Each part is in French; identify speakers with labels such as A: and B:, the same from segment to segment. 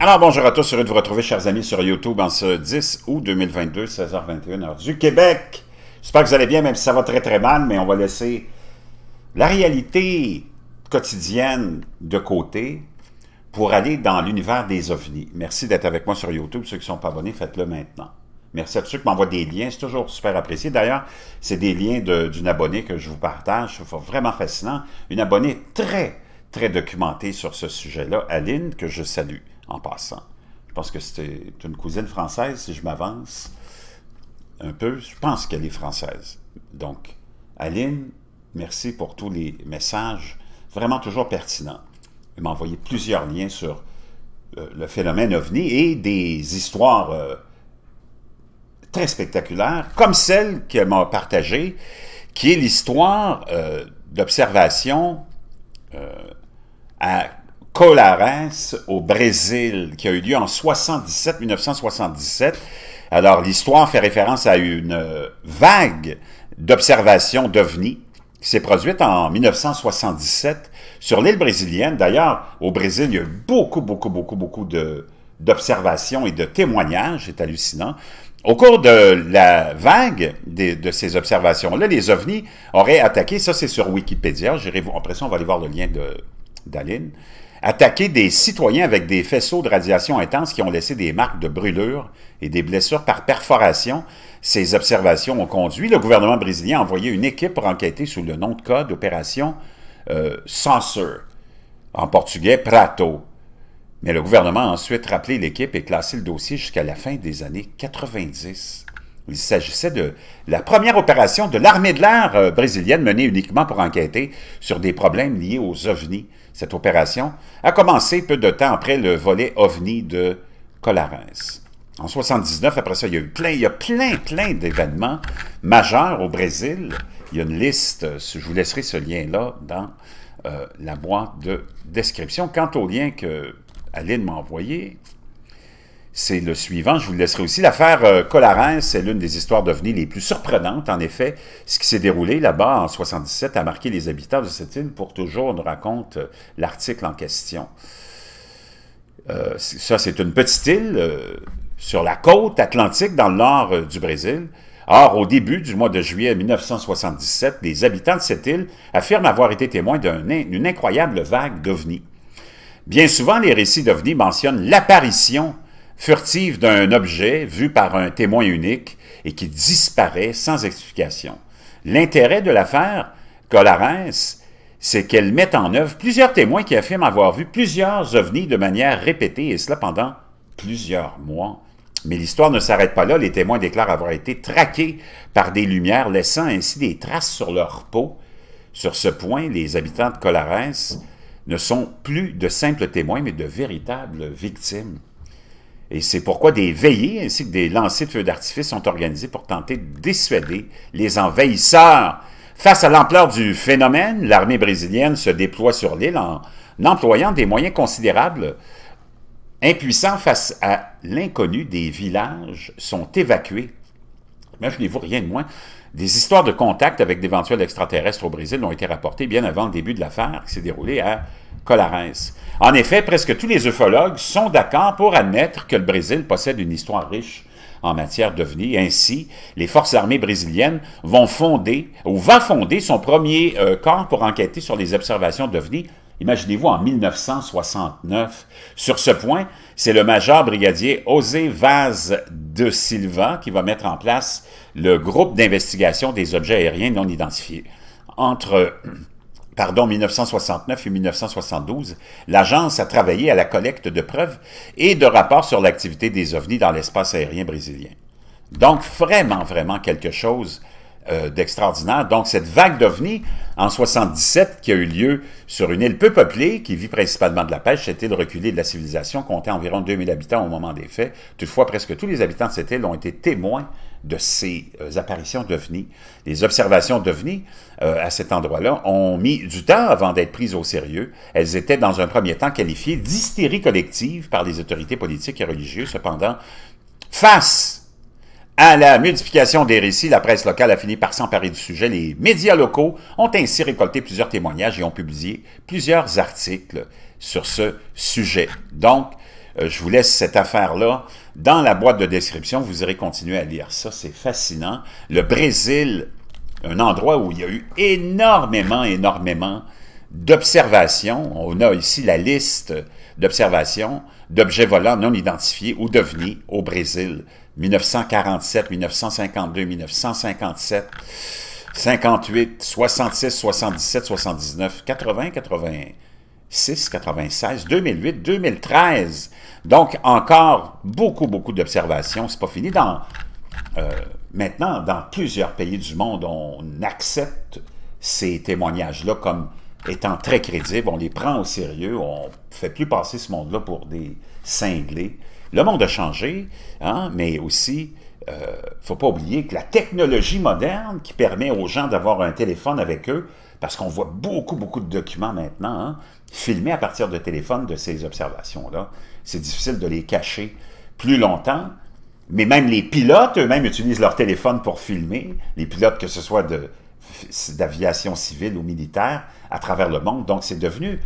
A: Alors bonjour à tous, heureux de vous retrouver chers amis sur YouTube en ce 10 août 2022, 16h21 heure du Québec. J'espère que vous allez bien, même si ça va très très mal, mais on va laisser la réalité quotidienne de côté pour aller dans l'univers des ovnis. Merci d'être avec moi sur YouTube. Ceux qui ne sont pas abonnés, faites-le maintenant. Merci à tous ceux qui m'envoient des liens. C'est toujours super apprécié. D'ailleurs, c'est des liens d'une abonnée que je vous partage. C'est vraiment fascinant. Une abonnée très, très documentée sur ce sujet-là, Aline, que je salue en passant. Je pense que c'était une cousine française, si je m'avance un peu, je pense qu'elle est française. Donc, Aline, merci pour tous les messages, vraiment toujours pertinents. Elle m'a envoyé plusieurs liens sur euh, le phénomène ovni et des histoires euh, très spectaculaires, comme celle qu'elle m'a partagée, qui est l'histoire euh, d'observation à Colares au Brésil, qui a eu lieu en 1977. Alors, l'histoire fait référence à une euh, vague d'observations d'OVNI qui s'est produite en 1977 sur l'île brésilienne. D'ailleurs, au Brésil, il y a eu beaucoup, beaucoup, beaucoup, beaucoup d'observations et de témoignages. C'est hallucinant. Au cours de la vague de ces observations-là, les ovnis auraient attaqué, ça c'est sur Wikipédia, après ça on va aller voir le lien d'Aline, attaquer des citoyens avec des faisceaux de radiation intense qui ont laissé des marques de brûlures et des blessures par perforation. Ces observations ont conduit le gouvernement brésilien à envoyer une équipe pour enquêter sous le nom de code Opération euh, en portugais Prato. Mais le gouvernement a ensuite rappelé l'équipe et classé le dossier jusqu'à la fin des années 90. Il s'agissait de la première opération de l'armée de l'air euh, brésilienne menée uniquement pour enquêter sur des problèmes liés aux ovnis. Cette opération a commencé peu de temps après le volet ovni de Colares. En 79, après ça, il y a eu plein, il y a plein, plein d'événements majeurs au Brésil. Il y a une liste, je vous laisserai ce lien-là dans euh, la boîte de description. Quant au lien que Aline m'a envoyé, c'est le suivant. Je vous laisserai aussi. L'affaire euh, Colarens, c'est l'une des histoires d'OVNI les plus surprenantes. En effet, ce qui s'est déroulé là-bas en 1977 a marqué les habitants de cette île pour toujours, On raconte euh, l'article en question. Euh, ça, c'est une petite île sur la côte atlantique dans le nord du Brésil. Or, au début du mois de juillet 1977, les habitants de cette île affirment avoir été témoins d'une incroyable vague d'OVNI. Bien souvent, les récits d'OVNI mentionnent l'apparition furtive d'un objet vu par un témoin unique et qui disparaît sans explication. L'intérêt de l'affaire Colarens, c'est qu'elle met en œuvre plusieurs témoins qui affirment avoir vu plusieurs ovnis de manière répétée, et cela pendant plusieurs mois. Mais l'histoire ne s'arrête pas là. Les témoins déclarent avoir été traqués par des lumières, laissant ainsi des traces sur leur peau. Sur ce point, les habitants de Colarens ne sont plus de simples témoins, mais de véritables victimes. Et c'est pourquoi des veillées ainsi que des lancers de feux d'artifice sont organisés pour tenter de dissuader les envahisseurs. Face à l'ampleur du phénomène, l'armée brésilienne se déploie sur l'île en employant des moyens considérables. Impuissants face à l'inconnu, des villages sont évacués Imaginez-vous rien de moins. Des histoires de contact avec d'éventuels extraterrestres au Brésil ont été rapportées bien avant le début de l'affaire qui s'est déroulée à colares En effet, presque tous les ufologues sont d'accord pour admettre que le Brésil possède une histoire riche en matière d'OVNI. Ainsi, les forces armées brésiliennes vont fonder ou vont fonder son premier euh, corps pour enquêter sur les observations d'OVNI Imaginez-vous en 1969. Sur ce point, c'est le major brigadier José Vaz de Silva qui va mettre en place le groupe d'investigation des objets aériens non identifiés. Entre pardon, 1969 et 1972, l'agence a travaillé à la collecte de preuves et de rapports sur l'activité des ovnis dans l'espace aérien brésilien. Donc vraiment, vraiment quelque chose euh, d'extraordinaire. Donc, cette vague d'OVNI en 77 qui a eu lieu sur une île peu peuplée, qui vit principalement de la pêche, cette île reculée de la civilisation comptait environ 2000 habitants au moment des faits. Toutefois, presque tous les habitants de cette île ont été témoins de ces euh, apparitions d'OVNI. Les observations d'OVNI euh, à cet endroit-là ont mis du temps avant d'être prises au sérieux. Elles étaient dans un premier temps qualifiées d'hystérie collective par les autorités politiques et religieuses. Cependant, face à la multiplication des récits, la presse locale a fini par s'emparer du sujet. Les médias locaux ont ainsi récolté plusieurs témoignages et ont publié plusieurs articles sur ce sujet. Donc, euh, je vous laisse cette affaire-là. Dans la boîte de description, vous irez continuer à lire ça. C'est fascinant. Le Brésil, un endroit où il y a eu énormément, énormément d'observations. On a ici la liste d'observations d'objets volants non identifiés ou devenus au Brésil. 1947, 1952, 1957, 58, 66, 77, 79, 80, 86, 96, 2008, 2013. Donc, encore beaucoup, beaucoup d'observations. C'est pas fini. Dans, euh, maintenant, dans plusieurs pays du monde, on accepte ces témoignages-là comme étant très crédibles. On les prend au sérieux. On ne fait plus passer ce monde-là pour des cinglés. Le monde a changé, hein, mais aussi, il euh, faut pas oublier que la technologie moderne qui permet aux gens d'avoir un téléphone avec eux, parce qu'on voit beaucoup, beaucoup de documents maintenant, hein, filmés à partir de téléphone de ces observations-là. C'est difficile de les cacher plus longtemps, mais même les pilotes eux-mêmes utilisent leur téléphone pour filmer, les pilotes que ce soit d'aviation civile ou militaire, à travers le monde. Donc c'est devenu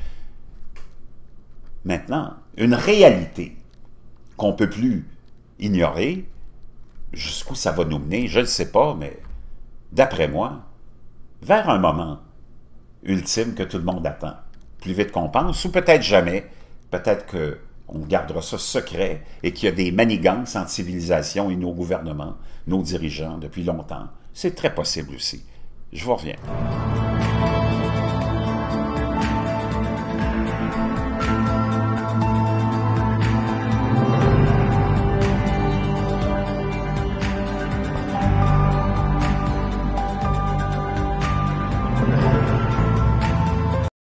A: maintenant une réalité qu'on ne peut plus ignorer. Jusqu'où ça va nous mener, je ne sais pas, mais d'après moi, vers un moment ultime que tout le monde attend. Plus vite qu'on pense, ou peut-être jamais, peut-être qu'on gardera ça secret et qu'il y a des manigances entre civilisation et nos gouvernements, nos dirigeants depuis longtemps. C'est très possible aussi. Je vous reviens.